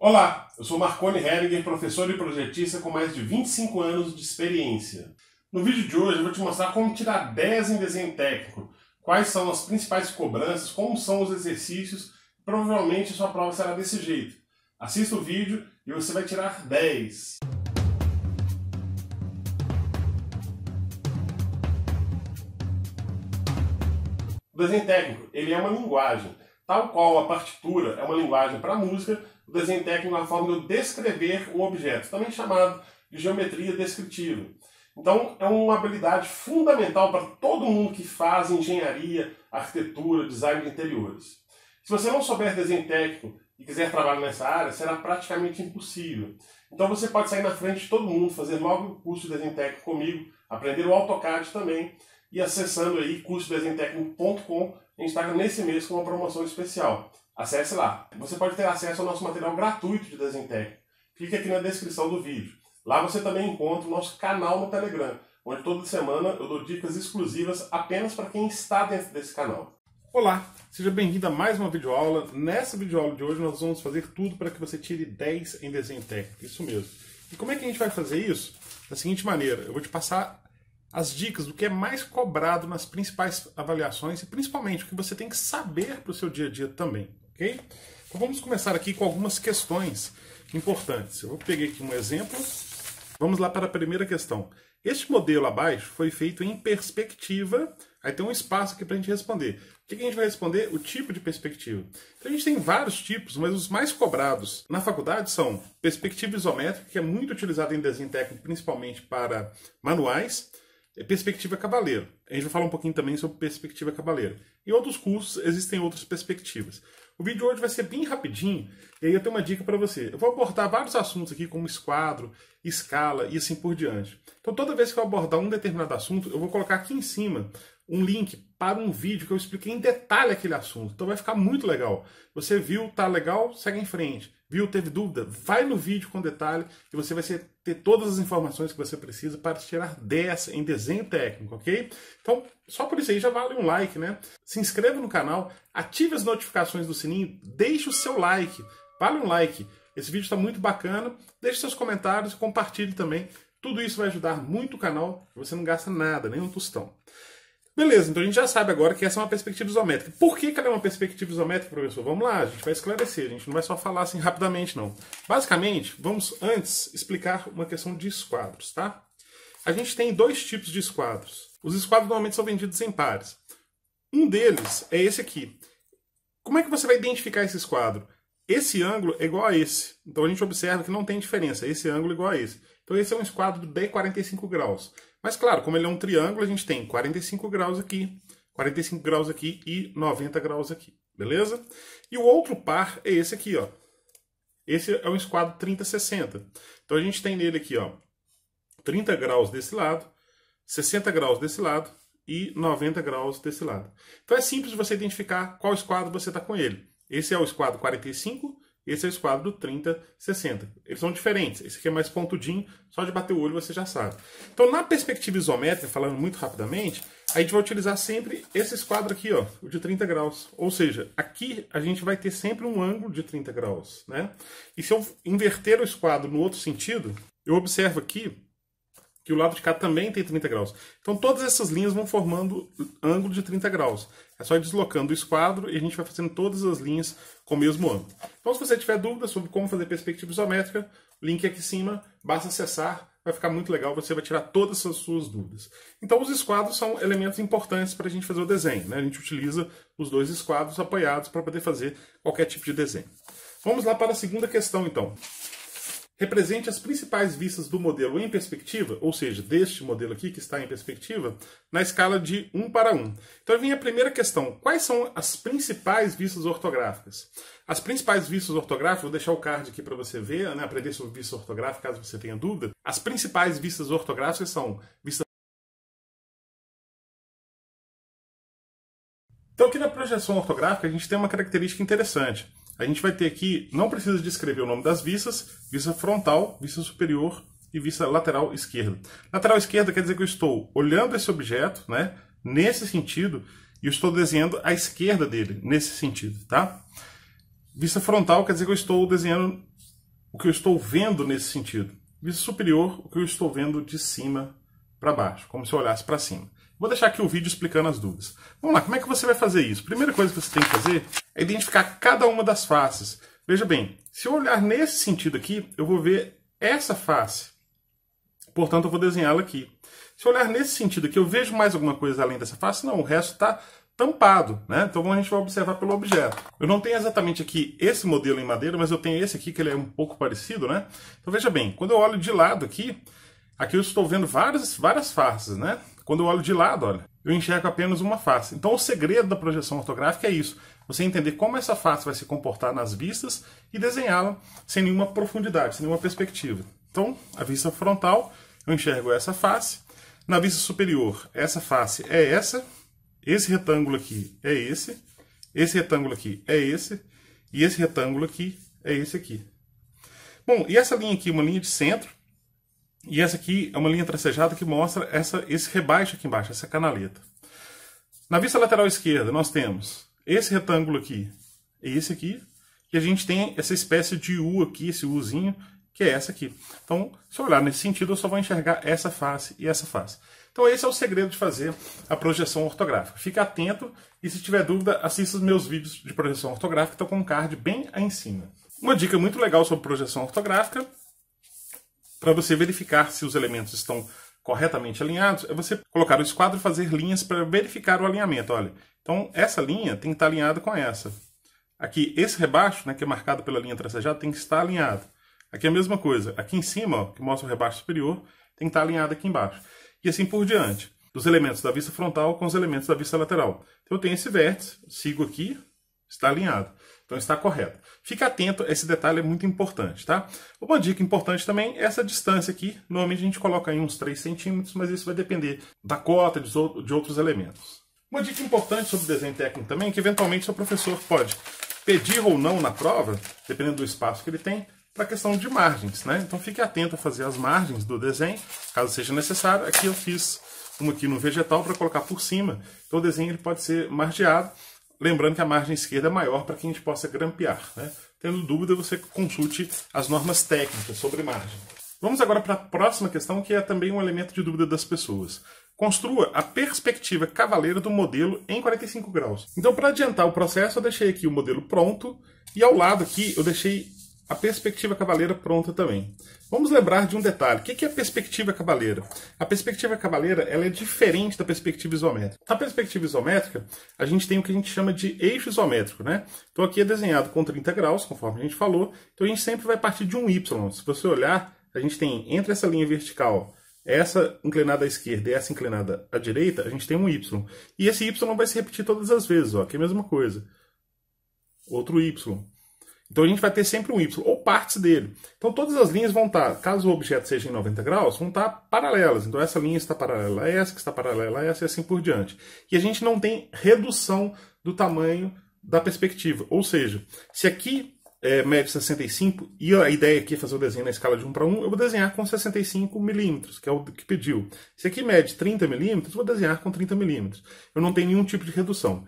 Olá, eu sou Marcone Heringer, professor e projetista com mais de 25 anos de experiência. No vídeo de hoje eu vou te mostrar como tirar 10 em desenho técnico, quais são as principais cobranças, como são os exercícios, provavelmente sua prova será desse jeito. Assista o vídeo e você vai tirar 10. O desenho técnico, ele é uma linguagem Tal qual a partitura é uma linguagem para música, o desenho técnico é uma forma de eu descrever o objeto, também chamado de geometria descritiva. Então, é uma habilidade fundamental para todo mundo que faz engenharia, arquitetura, design de interiores. Se você não souber desenho técnico e quiser trabalhar nessa área, será praticamente impossível. Então, você pode sair na frente de todo mundo, fazer logo o curso de desenho técnico comigo, aprender o AutoCAD também e acessando aí cursodesenhotecnico.com a gente está nesse mês com uma promoção especial. Acesse lá. Você pode ter acesso ao nosso material gratuito de desenho técnico. Clique aqui na descrição do vídeo. Lá você também encontra o nosso canal no Telegram, onde toda semana eu dou dicas exclusivas apenas para quem está dentro desse canal. Olá, seja bem-vindo a mais uma videoaula. Nessa videoaula de hoje nós vamos fazer tudo para que você tire 10 em desenho técnico, isso mesmo. E como é que a gente vai fazer isso? Da seguinte maneira, eu vou te passar as dicas do que é mais cobrado nas principais avaliações e principalmente o que você tem que saber para o seu dia a dia também, ok? Então vamos começar aqui com algumas questões importantes. Eu vou pegar aqui um exemplo. Vamos lá para a primeira questão. Este modelo abaixo foi feito em perspectiva. Aí tem um espaço aqui para a gente responder. O que a gente vai responder? O tipo de perspectiva. Então a gente tem vários tipos, mas os mais cobrados na faculdade são perspectiva isométrica, que é muito utilizada em desenho técnico, principalmente para manuais é perspectiva cavaleiro. A gente vai falar um pouquinho também sobre perspectiva cavaleiro. Em outros cursos existem outras perspectivas. O vídeo de hoje vai ser bem rapidinho, e aí eu tenho uma dica para você. Eu vou abordar vários assuntos aqui, como esquadro, escala e assim por diante. Então toda vez que eu abordar um determinado assunto, eu vou colocar aqui em cima um link para um vídeo que eu expliquei em detalhe aquele assunto. Então vai ficar muito legal. Você viu, tá legal, segue em frente. Viu? Teve dúvida? Vai no vídeo com detalhe e você vai ter todas as informações que você precisa para tirar dessa em desenho técnico, ok? Então, só por isso aí já vale um like, né? Se inscreva no canal, ative as notificações do sininho, deixe o seu like, vale um like. Esse vídeo está muito bacana. Deixe seus comentários e compartilhe também. Tudo isso vai ajudar muito o canal. Você não gasta nada, nem um tostão. Beleza, então a gente já sabe agora que essa é uma perspectiva isométrica. Por que, que ela é uma perspectiva isométrica, professor? Vamos lá, a gente vai esclarecer, a gente não vai só falar assim rapidamente, não. Basicamente, vamos antes explicar uma questão de esquadros, tá? A gente tem dois tipos de esquadros. Os esquadros normalmente são vendidos em pares. Um deles é esse aqui. Como é que você vai identificar esse esquadro? Esse ângulo é igual a esse. Então a gente observa que não tem diferença. Esse ângulo é igual a esse. Então esse é um esquadro de 45 graus. Mas claro, como ele é um triângulo, a gente tem 45 graus aqui, 45 graus aqui e 90 graus aqui, beleza? E o outro par é esse aqui, ó. Esse é um esquadro 30-60. Então a gente tem nele aqui, ó, 30 graus desse lado, 60 graus desse lado e 90 graus desse lado. Então é simples você identificar qual esquadro você está com ele. Esse é o esquadro 45, esse é o esquadro 30-60. Eles são diferentes. Esse aqui é mais pontudinho, só de bater o olho você já sabe. Então, na perspectiva isométrica, falando muito rapidamente, a gente vai utilizar sempre esse esquadro aqui, ó, o de 30 graus. Ou seja, aqui a gente vai ter sempre um ângulo de 30 graus, né? E se eu inverter o esquadro no outro sentido, eu observo aqui que o lado de cá também tem 30 graus. Então todas essas linhas vão formando ângulo de 30 graus. É só ir deslocando o esquadro e a gente vai fazendo todas as linhas com o mesmo ângulo. Então se você tiver dúvidas sobre como fazer perspectiva isométrica, link aqui em cima, basta acessar, vai ficar muito legal, você vai tirar todas as suas dúvidas. Então os esquadros são elementos importantes para a gente fazer o desenho. Né? A gente utiliza os dois esquadros apoiados para poder fazer qualquer tipo de desenho. Vamos lá para a segunda questão então represente as principais vistas do modelo em perspectiva, ou seja, deste modelo aqui que está em perspectiva, na escala de 1 para 1. Então vem a primeira questão: quais são as principais vistas ortográficas? As principais vistas ortográficas, vou deixar o card aqui para você ver, né, aprender sobre vista ortográfica caso você tenha dúvida. As principais vistas ortográficas são vista Então aqui na projeção ortográfica a gente tem uma característica interessante. A gente vai ter aqui, não precisa descrever o nome das vistas, vista frontal, vista superior e vista lateral esquerda. Lateral esquerda quer dizer que eu estou olhando esse objeto, né, nesse sentido, e eu estou desenhando a esquerda dele, nesse sentido, tá? Vista frontal quer dizer que eu estou desenhando o que eu estou vendo nesse sentido. Vista superior, o que eu estou vendo de cima para baixo, como se eu olhasse para cima. Vou deixar aqui o vídeo explicando as dúvidas. Vamos lá, como é que você vai fazer isso? Primeira coisa que você tem que fazer é identificar cada uma das faces. Veja bem, se eu olhar nesse sentido aqui, eu vou ver essa face. Portanto, eu vou desenhá-la aqui. Se eu olhar nesse sentido aqui, eu vejo mais alguma coisa além dessa face? Não, o resto está tampado, né? Então a gente vai observar pelo objeto. Eu não tenho exatamente aqui esse modelo em madeira, mas eu tenho esse aqui que ele é um pouco parecido, né? Então veja bem, quando eu olho de lado aqui, aqui eu estou vendo várias, várias faces, né? Quando eu olho de lado, olha, eu enxergo apenas uma face. Então o segredo da projeção ortográfica é isso: você entender como essa face vai se comportar nas vistas e desenhá-la sem nenhuma profundidade, sem nenhuma perspectiva. Então, a vista frontal, eu enxergo essa face. Na vista superior, essa face é essa, esse retângulo aqui é esse, esse retângulo aqui é esse, e esse retângulo aqui é esse aqui. Bom, e essa linha aqui, uma linha de centro, e essa aqui é uma linha tracejada que mostra essa, esse rebaixo aqui embaixo, essa canaleta. Na vista lateral esquerda, nós temos esse retângulo aqui e esse aqui. E a gente tem essa espécie de U aqui, esse Uzinho, que é essa aqui. Então, se eu olhar nesse sentido, eu só vou enxergar essa face e essa face. Então, esse é o segredo de fazer a projeção ortográfica. Fique atento e, se tiver dúvida, assista os meus vídeos de projeção ortográfica. Estão com um card bem aí em cima. Uma dica muito legal sobre projeção ortográfica para você verificar se os elementos estão corretamente alinhados, é você colocar o esquadro e fazer linhas para verificar o alinhamento. Olha, então essa linha tem que estar tá alinhada com essa. Aqui, esse rebaixo, né, que é marcado pela linha tracejada, tem que estar alinhado. Aqui é a mesma coisa. Aqui em cima, ó, que mostra o rebaixo superior, tem que estar tá alinhado aqui embaixo. E assim por diante. Dos elementos da vista frontal com os elementos da vista lateral. Então eu tenho esse vértice, sigo aqui, está alinhado. Então está correto. Fica atento, esse detalhe é muito importante, tá? Uma dica importante também é essa distância aqui. Normalmente a gente coloca aí uns 3 centímetros, mas isso vai depender da cota, de outros elementos. Uma dica importante sobre desenho técnico também é que eventualmente seu professor pode pedir ou não na prova, dependendo do espaço que ele tem, para a questão de margens, né? Então fique atento a fazer as margens do desenho, caso seja necessário. Aqui eu fiz uma aqui no vegetal para colocar por cima. Então o desenho ele pode ser margeado Lembrando que a margem esquerda é maior para que a gente possa grampear. Né? Tendo dúvida, você consulte as normas técnicas sobre margem. Vamos agora para a próxima questão, que é também um elemento de dúvida das pessoas. Construa a perspectiva cavaleira do modelo em 45 graus. Então, para adiantar o processo, eu deixei aqui o modelo pronto e ao lado aqui eu deixei a perspectiva cavaleira pronta também. Vamos lembrar de um detalhe. O que é a perspectiva cavaleira? A perspectiva cavaleira ela é diferente da perspectiva isométrica. Na perspectiva isométrica, a gente tem o que a gente chama de eixo isométrico. Né? Então aqui é desenhado com 30 graus, conforme a gente falou. Então a gente sempre vai partir de um Y. Se você olhar, a gente tem entre essa linha vertical, essa inclinada à esquerda e essa inclinada à direita, a gente tem um Y. E esse Y vai se repetir todas as vezes. Ó. Aqui é a mesma coisa. Outro Y então a gente vai ter sempre um y, ou partes dele. Então todas as linhas vão estar, tá, caso o objeto seja em 90 graus, vão estar tá paralelas. Então essa linha está paralela a essa, que está paralela a essa e assim por diante. E a gente não tem redução do tamanho da perspectiva. Ou seja, se aqui é, mede 65 e a ideia aqui é fazer o desenho na escala de 1 para 1, eu vou desenhar com 65 milímetros, que é o que pediu. Se aqui mede 30 milímetros, vou desenhar com 30 milímetros. Eu não tenho nenhum tipo de redução.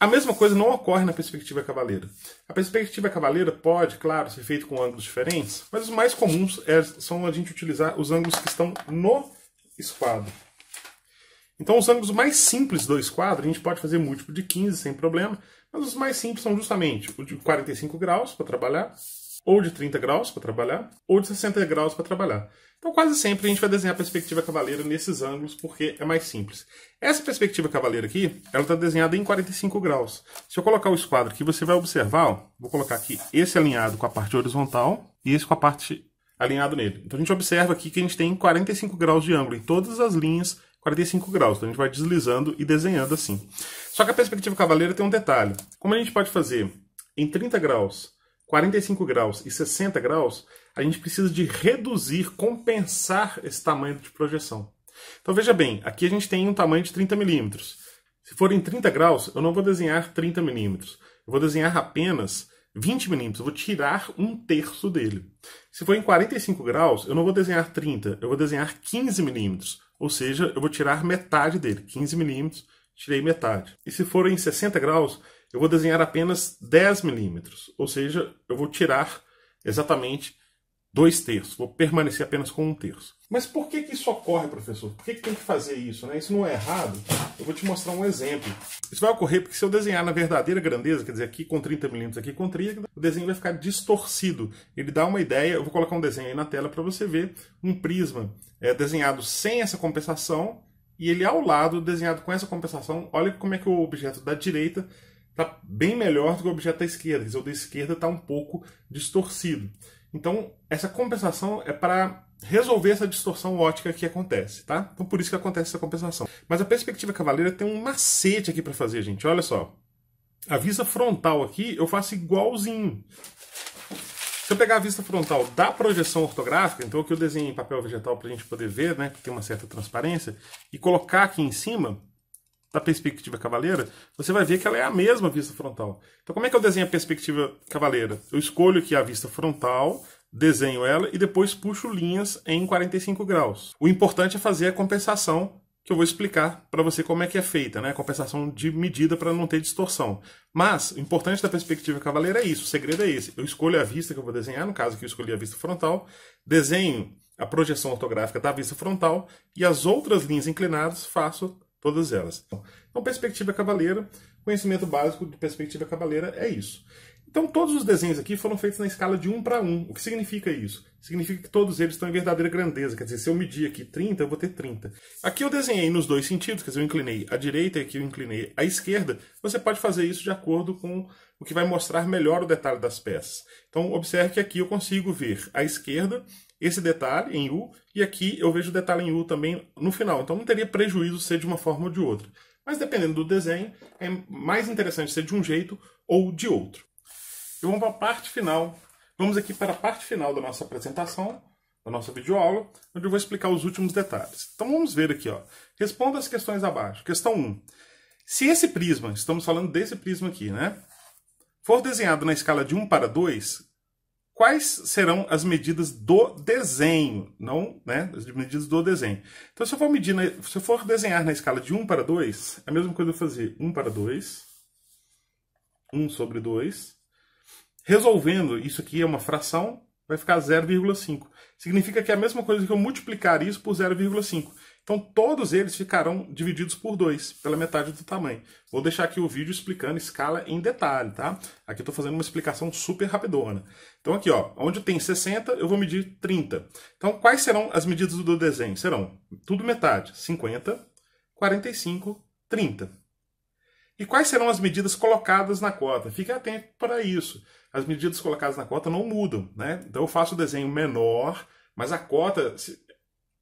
A mesma coisa não ocorre na perspectiva cavaleira. A perspectiva cavaleira pode, claro, ser feita com ângulos diferentes, mas os mais comuns é, são a gente utilizar os ângulos que estão no esquadro. Então, os ângulos mais simples do esquadro, a gente pode fazer múltiplo de 15 sem problema, mas os mais simples são justamente o de 45 graus para trabalhar, ou de 30 graus para trabalhar, ou de 60 graus para trabalhar. Então, quase sempre a gente vai desenhar a perspectiva cavaleira nesses ângulos, porque é mais simples. Essa perspectiva cavaleira aqui, ela está desenhada em 45 graus. Se eu colocar o esquadro aqui, você vai observar, ó, vou colocar aqui esse alinhado com a parte horizontal e esse com a parte alinhado nele. Então, a gente observa aqui que a gente tem 45 graus de ângulo em todas as linhas 45 graus. Então a gente vai deslizando e desenhando assim. Só que a perspectiva cavaleira tem um detalhe. Como a gente pode fazer em 30 graus 45 graus e 60 graus, a gente precisa de reduzir, compensar esse tamanho de projeção. Então veja bem, aqui a gente tem um tamanho de 30 milímetros. Se for em 30 graus, eu não vou desenhar 30 milímetros. Eu vou desenhar apenas 20 milímetros. Eu vou tirar um terço dele. Se for em 45 graus, eu não vou desenhar 30, eu vou desenhar 15 milímetros. Ou seja, eu vou tirar metade dele, 15 milímetros, tirei metade. E se for em 60 graus, eu vou desenhar apenas 10 milímetros, ou seja, eu vou tirar exatamente dois terços, vou permanecer apenas com um terço. Mas por que, que isso ocorre, professor? Por que, que tem que fazer isso? Né? Isso não é errado? Eu vou te mostrar um exemplo. Isso vai ocorrer porque se eu desenhar na verdadeira grandeza, quer dizer, aqui com 30 milímetros, aqui com 30, o desenho vai ficar distorcido. Ele dá uma ideia, eu vou colocar um desenho aí na tela para você ver, um prisma é, desenhado sem essa compensação, e ele ao lado, desenhado com essa compensação, olha como é que o objeto da direita está bem melhor do que o objeto da esquerda, dizer, o da esquerda está um pouco distorcido. Então, essa compensação é para resolver essa distorção ótica que acontece, tá? Então, por isso que acontece essa compensação. Mas a perspectiva cavaleira tem um macete aqui para fazer, gente. Olha só. A vista frontal aqui, eu faço igualzinho. Se eu pegar a vista frontal da projeção ortográfica, então aqui eu desenho em papel vegetal para a gente poder ver, né, que tem uma certa transparência, e colocar aqui em cima, da perspectiva cavaleira, você vai ver que ela é a mesma vista frontal. Então, como é que eu desenho a perspectiva cavaleira? Eu escolho aqui a vista frontal, desenho ela e depois puxo linhas em 45 graus. O importante é fazer a compensação que eu vou explicar para você como é que é feita, né? A compensação de medida para não ter distorção. Mas o importante da perspectiva cavaleira é isso, o segredo é esse. Eu escolho a vista que eu vou desenhar, no caso que eu escolhi a vista frontal, desenho a projeção ortográfica da vista frontal e as outras linhas inclinadas faço todas elas. Então, então, perspectiva cavaleira, conhecimento básico de perspectiva cavaleira é isso. Então, todos os desenhos aqui foram feitos na escala de 1 para 1. O que significa isso? Significa que todos eles estão em verdadeira grandeza. Quer dizer, se eu medir aqui 30, eu vou ter 30. Aqui eu desenhei nos dois sentidos, quer dizer, eu inclinei à direita e aqui eu inclinei à esquerda. Você pode fazer isso de acordo com o que vai mostrar melhor o detalhe das peças. Então, observe que aqui eu consigo ver à esquerda esse detalhe em U, e aqui eu vejo o detalhe em U também no final. Então não teria prejuízo ser de uma forma ou de outra. Mas dependendo do desenho, é mais interessante ser de um jeito ou de outro. E vamos para a parte final. Vamos aqui para a parte final da nossa apresentação, da nossa videoaula, onde eu vou explicar os últimos detalhes. Então vamos ver aqui. Ó. Responda as questões abaixo. Questão 1. Se esse prisma, estamos falando desse prisma aqui, né? For desenhado na escala de 1 para 2, quais serão as medidas do desenho, não, né, as medidas do desenho. Então, se eu for medir, na, se eu for desenhar na escala de 1 para 2, é a mesma coisa eu fazer 1 para 2, 1 sobre 2. Resolvendo, isso aqui é uma fração, vai ficar 0,5. Significa que é a mesma coisa que eu multiplicar isso por 0,5. Então todos eles ficarão divididos por 2, pela metade do tamanho. Vou deixar aqui o vídeo explicando escala em detalhe, tá? Aqui estou fazendo uma explicação super rapidona. Então aqui, ó, onde tem 60, eu vou medir 30. Então quais serão as medidas do desenho? Serão tudo metade, 50, 45, 30. E quais serão as medidas colocadas na cota? Fique atento para isso. As medidas colocadas na cota não mudam, né? Então eu faço o desenho menor, mas a cota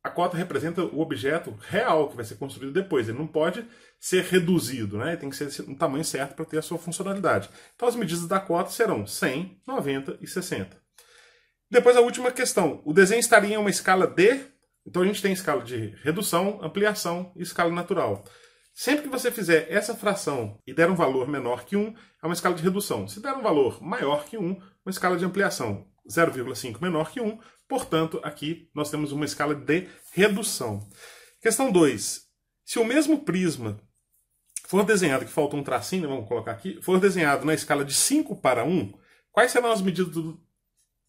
a cota representa o objeto real que vai ser construído depois. Ele não pode ser reduzido, né? Ele tem que ser no tamanho certo para ter a sua funcionalidade. Então as medidas da cota serão 100, 90 e 60. Depois a última questão. O desenho estaria em uma escala D. Então a gente tem escala de redução, ampliação e escala natural. Sempre que você fizer essa fração e der um valor menor que 1, é uma escala de redução. Se der um valor maior que 1, uma escala de ampliação. 0,5 menor que 1, portanto, aqui nós temos uma escala de redução. Questão 2. Se o mesmo prisma for desenhado, que falta um tracinho, né, vamos colocar aqui, for desenhado na escala de 5 para 1, quais serão as medidas do,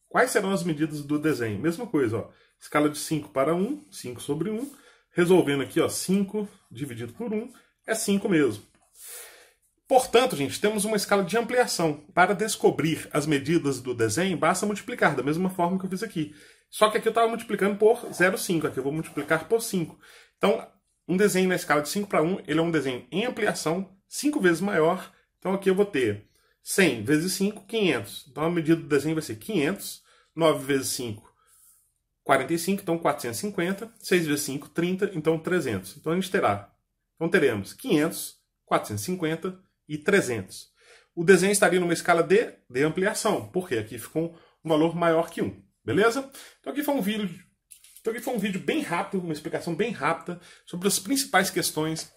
quais serão as medidas do desenho? Mesma coisa, ó, escala de 5 para 1, 5 sobre 1, resolvendo aqui, ó, 5 dividido por 1 é 5 mesmo. Portanto, gente, temos uma escala de ampliação. Para descobrir as medidas do desenho, basta multiplicar, da mesma forma que eu fiz aqui. Só que aqui eu estava multiplicando por 0,5, aqui eu vou multiplicar por 5. Então, um desenho na escala de 5 para 1, ele é um desenho em ampliação, 5 vezes maior. Então aqui eu vou ter 100 vezes 5, 500. Então a medida do desenho vai ser 500, 9 vezes 5, 45, então 450, 6 vezes 5, 30, então 300. Então a gente terá, então teremos 500, 450, e 300. O desenho estaria numa escala de ampliação, porque aqui ficou um valor maior que 1, beleza? Então aqui foi um vídeo, então aqui foi um vídeo bem rápido, uma explicação bem rápida sobre as principais questões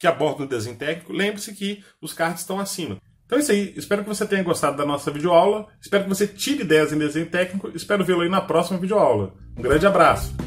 que abordam o desenho técnico. Lembre-se que os cards estão acima. Então é isso aí, espero que você tenha gostado da nossa videoaula, espero que você tire ideias em desenho técnico, espero vê-lo aí na próxima videoaula. Um grande abraço!